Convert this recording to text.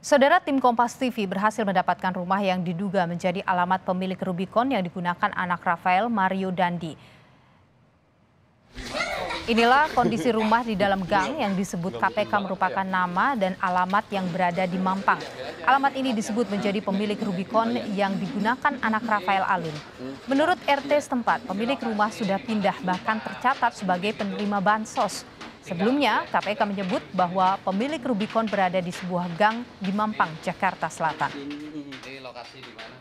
Saudara tim Kompas TV berhasil mendapatkan rumah yang diduga menjadi alamat pemilik Rubicon yang digunakan anak Rafael Mario Dandi. Inilah kondisi rumah di dalam gang yang disebut KPK merupakan nama dan alamat yang berada di Mampang. Alamat ini disebut menjadi pemilik Rubicon yang digunakan anak Rafael Alun. Menurut RT setempat, pemilik rumah sudah pindah bahkan tercatat sebagai penerima bansos. Sebelumnya, KPK menyebut bahwa pemilik Rubicon berada di sebuah gang di Mampang, Jakarta Selatan. Ini, lokasi di mana?